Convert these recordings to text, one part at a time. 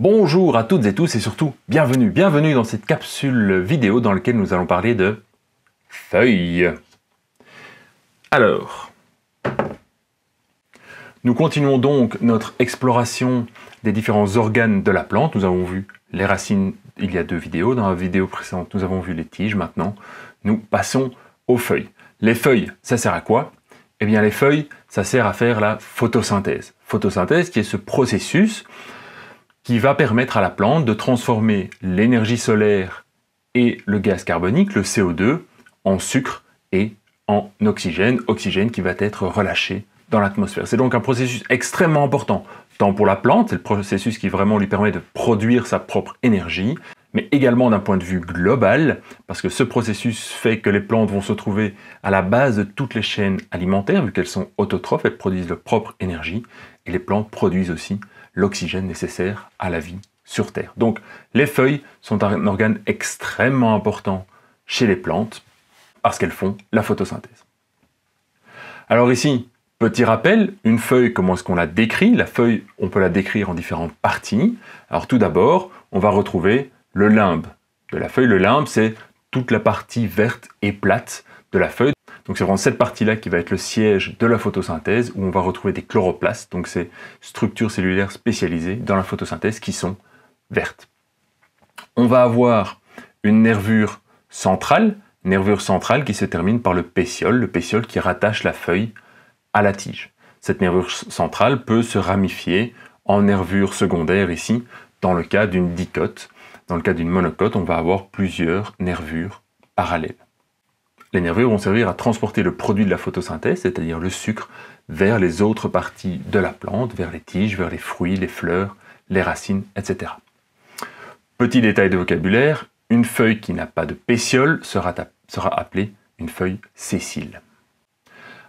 Bonjour à toutes et tous et surtout bienvenue, bienvenue dans cette capsule vidéo dans laquelle nous allons parler de feuilles. Alors, nous continuons donc notre exploration des différents organes de la plante. Nous avons vu les racines il y a deux vidéos. Dans la vidéo précédente, nous avons vu les tiges. Maintenant, nous passons aux feuilles. Les feuilles, ça sert à quoi Eh bien, les feuilles, ça sert à faire la photosynthèse. Photosynthèse qui est ce processus qui va permettre à la plante de transformer l'énergie solaire et le gaz carbonique, le CO2, en sucre et en oxygène, oxygène qui va être relâché dans l'atmosphère. C'est donc un processus extrêmement important, tant pour la plante, c'est le processus qui vraiment lui permet de produire sa propre énergie, mais également d'un point de vue global, parce que ce processus fait que les plantes vont se trouver à la base de toutes les chaînes alimentaires, vu qu'elles sont autotrophes, elles produisent leur propre énergie, et les plantes produisent aussi l'oxygène nécessaire à la vie sur Terre. Donc les feuilles sont un organe extrêmement important chez les plantes parce qu'elles font la photosynthèse. Alors ici, petit rappel, une feuille, comment est-ce qu'on la décrit La feuille, on peut la décrire en différentes parties. Alors tout d'abord, on va retrouver le limbe de la feuille. Le limbe, c'est toute la partie verte et plate de la feuille. Donc c'est vraiment cette partie-là qui va être le siège de la photosynthèse où on va retrouver des chloroplastes, donc ces structures cellulaires spécialisées dans la photosynthèse qui sont vertes. On va avoir une nervure centrale, nervure centrale qui se termine par le pétiole, le pétiole qui rattache la feuille à la tige. Cette nervure centrale peut se ramifier en nervure secondaire ici, dans le cas d'une dicote. Dans le cas d'une monocote, on va avoir plusieurs nervures parallèles. Les nervures vont servir à transporter le produit de la photosynthèse, c'est-à-dire le sucre, vers les autres parties de la plante, vers les tiges, vers les fruits, les fleurs, les racines, etc. Petit détail de vocabulaire, une feuille qui n'a pas de pétiole sera, appelée une feuille sessile.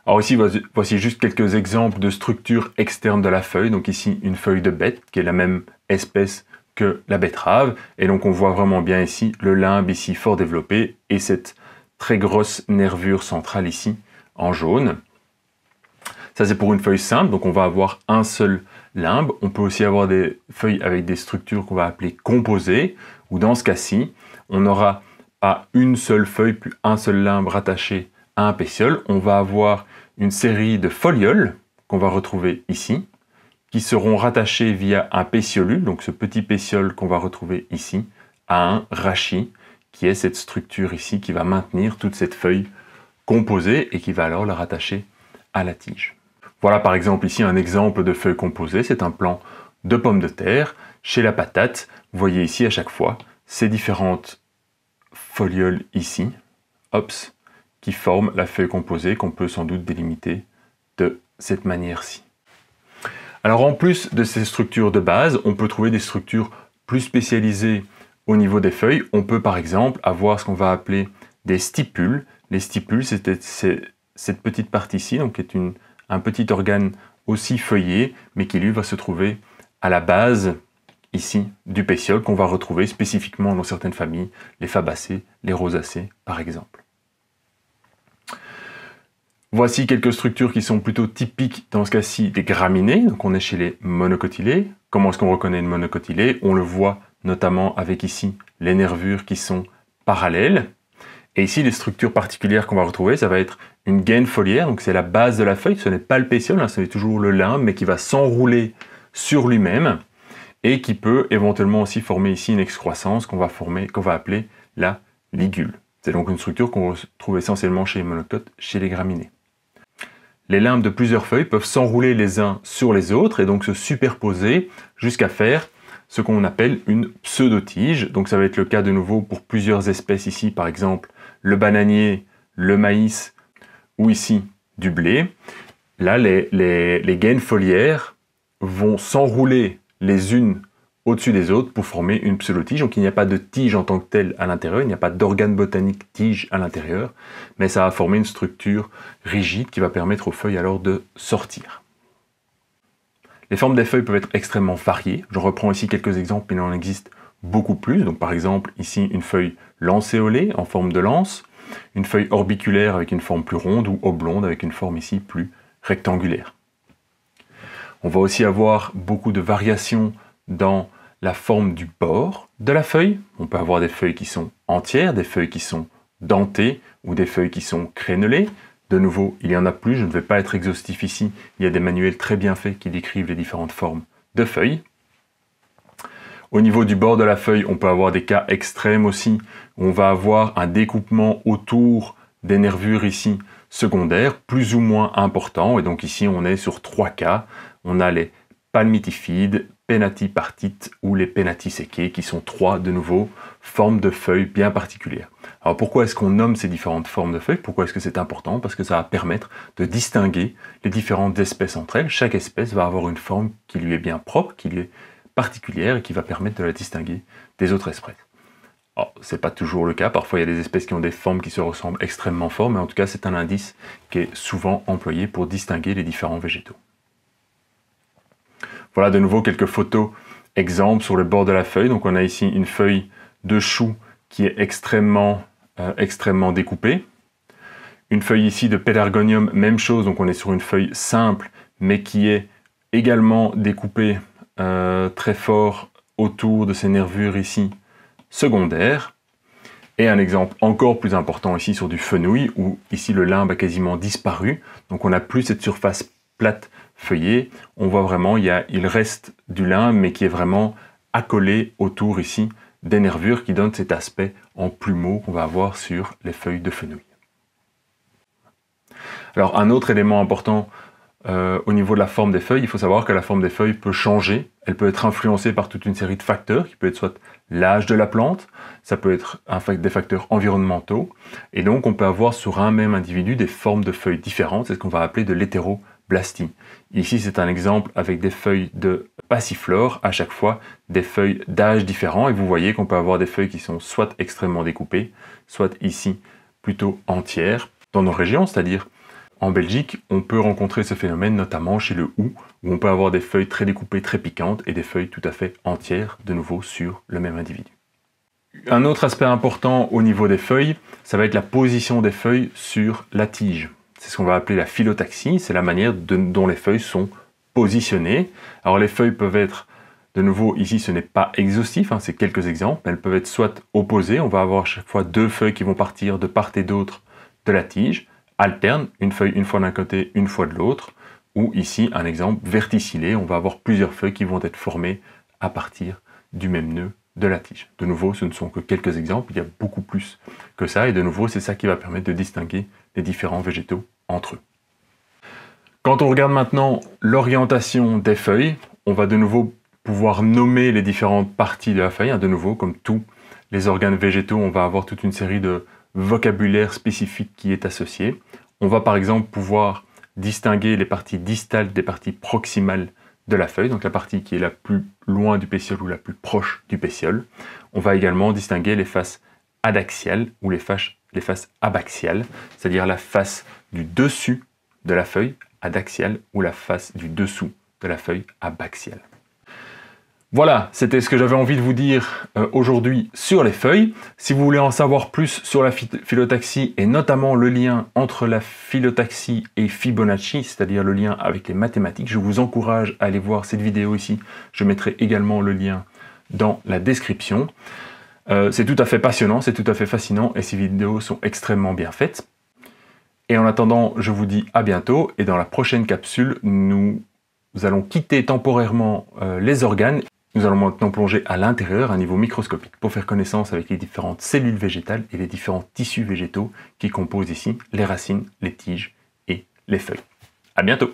Alors ici, voici juste quelques exemples de structures externes de la feuille. Donc ici, une feuille de bête, qui est la même espèce que la betterave. Et donc on voit vraiment bien ici le limbe ici fort développé et cette très grosse nervure centrale ici en jaune. Ça c'est pour une feuille simple, donc on va avoir un seul limbe. On peut aussi avoir des feuilles avec des structures qu'on va appeler composées, ou dans ce cas-ci, on n'aura pas une seule feuille puis un seul limbe rattaché à un pétiole. On va avoir une série de folioles qu'on va retrouver ici, qui seront rattachées via un pétiolule, donc ce petit pétiole qu'on va retrouver ici, à un rachis qui est cette structure ici qui va maintenir toute cette feuille composée et qui va alors la rattacher à la tige. Voilà par exemple ici un exemple de feuille composée, c'est un plan de pommes de terre. Chez la patate, vous voyez ici à chaque fois ces différentes folioles ici, ops, qui forment la feuille composée qu'on peut sans doute délimiter de cette manière-ci. Alors en plus de ces structures de base, on peut trouver des structures plus spécialisées au niveau des feuilles, on peut par exemple avoir ce qu'on va appeler des stipules. Les stipules, c'est cette petite partie ci donc qui est un petit organe aussi feuillé, mais qui lui va se trouver à la base ici du pétiole qu'on va retrouver spécifiquement dans certaines familles, les fabacées, les rosacées par exemple. Voici quelques structures qui sont plutôt typiques dans ce cas-ci des graminées. Donc on est chez les monocotylées. Comment est-ce qu'on reconnaît une monocotylée On le voit notamment avec ici les nervures qui sont parallèles. Et ici, les structures particulières qu'on va retrouver, ça va être une gaine foliaire, donc c'est la base de la feuille, ce n'est pas le pétiole, c'est hein, ce n'est toujours le limbe, mais qui va s'enrouler sur lui-même et qui peut éventuellement aussi former ici une excroissance qu'on va, former, qu'on va appeler la ligule. C'est donc une structure qu'on retrouve essentiellement chez les monocotes, chez les graminées. Les limbes de plusieurs feuilles peuvent s'enrouler les uns sur les autres et donc se superposer jusqu'à faire ce qu'on appelle une pseudotige. Donc ça va être le cas de nouveau pour plusieurs espèces ici, par exemple le bananier, le maïs ou ici du blé. Là, les, gaines foliaires vont s'enrouler les unes au-dessus des autres pour former une pseudo-tige. Donc il n'y a pas de tige en tant que telle à l'intérieur, il n'y a pas d'organe botanique tige à l'intérieur, mais ça va former une structure rigide qui va permettre aux feuilles alors de sortir. Les formes des feuilles peuvent être extrêmement variées. Je reprends ici quelques exemples, mais il en existe beaucoup plus. Donc par exemple, ici, une feuille lancéolée en forme de lance, une feuille orbiculaire avec une forme plus ronde ou oblonde avec une forme ici plus rectangulaire. On va aussi avoir beaucoup de variations dans la forme du bord de la feuille. On peut avoir des feuilles qui sont entières, des feuilles qui sont dentées ou des feuilles qui sont crénelées. De nouveau, il y en a plus, je ne vais pas être exhaustif ici, il y a des manuels très bien faits qui décrivent les différentes formes de feuilles. Au niveau du bord de la feuille, on peut avoir des cas extrêmes aussi. On va avoir un découpement autour des nervures ici secondaires, plus ou moins important. Et donc ici, on est sur trois cas. On a les palmitifides, penati partite ou les penati séquées, qui sont trois, de nouveau, formes de feuilles bien particulières. Alors pourquoi est-ce qu'on nomme ces différentes formes de feuilles Pourquoi est-ce que c'est important Parce que ça va permettre de distinguer les différentes espèces entre elles. Chaque espèce va avoir une forme qui lui est bien propre, qui lui est particulière et qui va permettre de la distinguer des autres espèces. Alors, c'est pas toujours le cas, parfois il y a des espèces qui ont des formes qui se ressemblent extrêmement fort, mais en tout cas c'est un indice qui est souvent employé pour distinguer les différents végétaux. Voilà de nouveau quelques photos exemples sur le bord de la feuille. Donc on a ici une feuille de chou qui est extrêmement, euh, extrêmement découpée. Une feuille ici de pédargonium, même chose, donc on est sur une feuille simple, mais qui est également découpée euh, très fort autour de ces nervures ici secondaires. Et un exemple encore plus important ici sur du fenouil, où ici le limbe a quasiment disparu, donc on n'a plus cette surface plate feuillé, on voit vraiment il, il reste du lin, mais qui est vraiment accolé autour ici des nervures qui donnent cet aspect en plumeau qu'on va avoir sur les feuilles de fenouil. Alors un autre élément important euh, au niveau de la forme des feuilles, il faut savoir que la forme des feuilles peut changer, elle peut être influencée par toute une série de facteurs, qui peut être soit l'âge de la plante, ça peut être des facteurs environnementaux, et donc on peut avoir sur un même individu des formes de feuilles différentes, c'est ce qu'on va appeler de l'hétéro Ici, c'est un exemple avec des feuilles de passiflore, à chaque fois des feuilles d'âge différent, et vous voyez qu'on peut avoir des feuilles qui sont soit extrêmement découpées, soit ici plutôt entières, dans nos régions, c'est-à-dire en Belgique, on peut rencontrer ce phénomène notamment chez le hou, où on peut avoir des feuilles très découpées, très piquantes, et des feuilles tout à fait entières, de nouveau, sur le même individu. Un autre aspect important au niveau des feuilles, ça va être la position des feuilles sur la tige. C'est ce qu'on va appeler la phyllotaxie, c'est la manière dont les feuilles sont positionnées. Alors les feuilles peuvent être, de nouveau ici ce n'est pas exhaustif, hein, c'est quelques exemples, elles peuvent être soit opposées, on va avoir à chaque fois deux feuilles qui vont partir de part et d'autre de la tige, Alternes. une feuille une fois d'un côté, une fois de l'autre, ou ici un exemple verticillé, on va avoir plusieurs feuilles qui vont être formées à partir du même nœud de la tige. De nouveau, ce ne sont que quelques exemples, il y a beaucoup plus que ça, et de nouveau, c'est ça qui va permettre de distinguer les différents végétaux entre eux. Quand on regarde maintenant l'orientation des feuilles, on va de nouveau pouvoir nommer les différentes parties de la feuille. Hein, de nouveau, comme tous les organes végétaux, on va avoir toute une série de vocabulaire spécifique qui est associé. On va par exemple pouvoir distinguer les parties distales des parties proximales de la feuille, donc la partie qui est la plus loin du pétiole ou la plus proche du pétiole. On va également distinguer les faces adaxiales ou les faces, les faces abaxiales, c'est-à-dire la face du dessus de la feuille adaxiale ou la face du dessous de la feuille abaxiale. Voilà, c'était ce que j'avais envie de vous dire euh, aujourd'hui sur les feuilles. Si vous voulez en savoir plus sur la phyllotaxie et notamment le lien entre la phyllotaxie et Fibonacci, c'est-à-dire le lien avec les mathématiques, je vous encourage à aller voir cette vidéo ici. Je mettrai également le lien dans la description. Euh, c'est tout à fait passionnant, c'est tout à fait fascinant et ces vidéos sont extrêmement bien faites. Et en attendant, je vous dis à bientôt et dans la prochaine capsule, nous allons quitter temporairement euh, les organes nous allons maintenant plonger à l'intérieur à un niveau microscopique pour faire connaissance avec les différentes cellules végétales et les différents tissus végétaux qui composent ici les racines, les tiges et les feuilles. À bientôt!